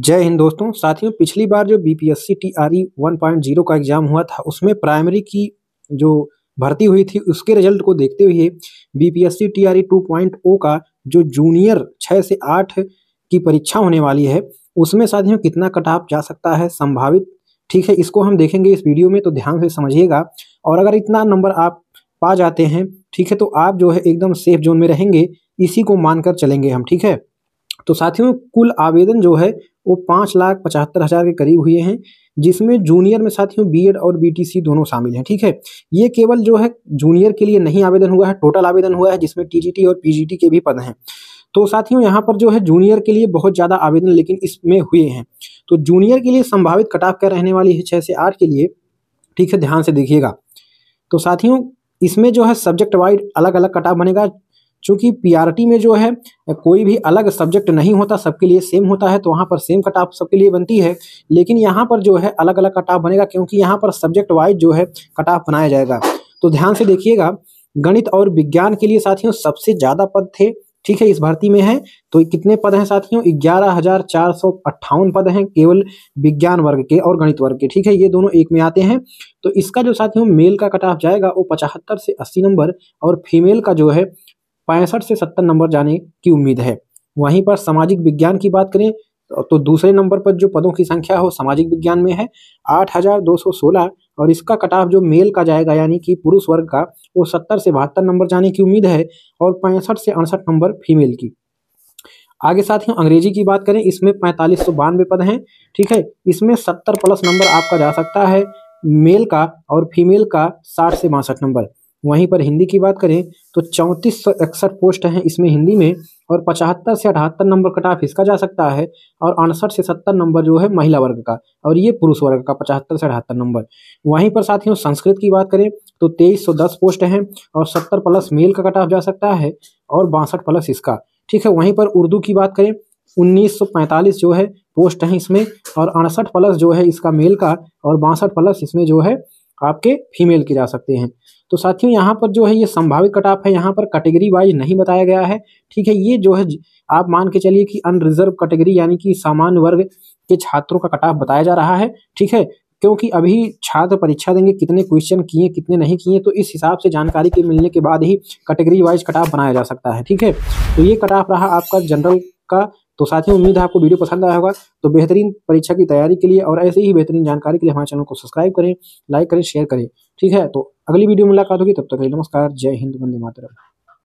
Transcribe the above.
जय हिंद दोस्तों साथियों पिछली बार जो B P S C T R E one point zero का एग्जाम हुआ था उसमें प्राइमरी की जो भर्ती हुई थी उसके रिजल्ट को देखते हुए B P S C T R E two point O का जो जूनियर छः से आठ की परीक्षा होने वाली है उसमें साथियों कितना कटाप जा सकता है संभावित ठीक है इसको हम देखेंगे इस वीडियो में तो ध्यान से समझिएगा और अगर इतना नंबर आप पा जाते हैं ठीक है तो आप जो है एकदम सेफ जोन में रहेंगे इसी को मानकर चलेंगे हम ठीक है तो साथियों कुल आवेदन जो है वो पाँच लाख पचहत्तर हज़ार के करीब हुए हैं जिसमें जूनियर में साथियों बीएड और बीटीसी दोनों शामिल हैं ठीक है ये केवल जो है जूनियर के लिए नहीं आवेदन हुआ है टोटल आवेदन हुआ है जिसमें टीजीटी और पीजीटी के भी पद हैं तो साथियों यहाँ पर जो है जूनियर के लिए बहुत ज़्यादा आवेदन लेकिन इसमें हुए हैं तो जूनियर के लिए संभावित कटाव क्या रहने वाली है छः से आठ के लिए ठीक है ध्यान से देखिएगा तो साथियों इसमें जो है सब्जेक्ट वाइड अलग अलग कटाव बनेगा चूँकि पी में जो है कोई भी अलग सब्जेक्ट नहीं होता सबके लिए सेम होता है तो वहाँ पर सेम कट ऑफ सबके लिए बनती है लेकिन यहाँ पर जो है अलग अलग कट ऑफ बनेगा क्योंकि यहाँ पर सब्जेक्ट वाइज जो है कट ऑफ बनाया जाएगा तो ध्यान से देखिएगा गणित और विज्ञान के लिए साथियों सबसे ज़्यादा पद थे ठीक है इस भर्ती में है तो कितने पद हैं साथियों ग्यारह हजार चार सौ अट्ठावन पद हैं केवल विज्ञान वर्ग के और गणित वर्ग के ठीक है ये दोनों एक में आते हैं तो इसका जो साथियों मेल का कट ऑफ जाएगा वो पचहत्तर से अस्सी नंबर और फीमेल का जो है पैंसठ से सत्तर नंबर जाने की उम्मीद है वहीं पर सामाजिक विज्ञान की बात करें तो दूसरे नंबर पर जो पदों की संख्या हो सामाजिक विज्ञान में है 8,216 और इसका कटाव जो मेल का जाएगा यानी कि पुरुष वर्ग का वो 70 से बहत्तर नंबर जाने की उम्मीद है और पैंसठ से अड़सठ नंबर फीमेल की आगे साथ ही अंग्रेजी की बात करें इसमें पैंतालीस सौ बानवे पद हैं ठीक है इसमें सत्तर प्लस नंबर आपका जा सकता है मेल का और फीमेल का साठ से बासठ नंबर वहीं पर हिंदी की बात करें तो चौंतीस सौ इकसठ पोस्ट हैं इसमें हिंदी में और पचहत्तर से अठहत्तर नंबर कटाफ इसका जा सकता है और अड़सठ से सत्तर नंबर जो है महिला वर्ग का और ये पुरुष वर्ग का पचहत्तर से अठहत्तर नंबर वहीं पर साथियों संस्कृत की बात करें तो तेईस सौ दस पोस्ट हैं और सत्तर प्लस मेल का कटाफ जा सकता है और बासठ प्लस इसका ठीक है वहीं पर उर्दू की बात करें उन्नीस जो है पोस्ट हैं इसमें और अड़सठ प्लस जो है इसका मेल का और बासठ प्लस इसमें जो है आपके फीमेल की जा सकते हैं तो साथियों यहाँ पर जो है ये संभावित कट ऑफ है यहाँ पर कैटेगरी वाइज नहीं बताया गया है ठीक है ये जो है आप मान के चलिए कि अनरिजर्व कैटेगरी यानी कि सामान्य वर्ग के छात्रों का कट ऑफ बताया जा रहा है ठीक है क्योंकि अभी छात्र परीक्षा देंगे कितने क्वेश्चन किए कितने नहीं किए तो इस हिसाब से जानकारी के मिलने के बाद ही कैटेगरी वाइज कट ऑफ बनाया जा सकता है ठीक है तो ये कट ऑफ रहा आपका जनरल का तो साथियों उम्मीद है आपको वीडियो पसंद आया होगा तो बेहतरीन परीक्षा की तैयारी के लिए और ऐसे ही बेहतरीन जानकारी के लिए हमारे चैनल को सब्सक्राइब करें लाइक करें शेयर करें ठीक है तो अगली वीडियो मुलाकात होगी तब तक नमस्कार जय हिंद वंदे मातरम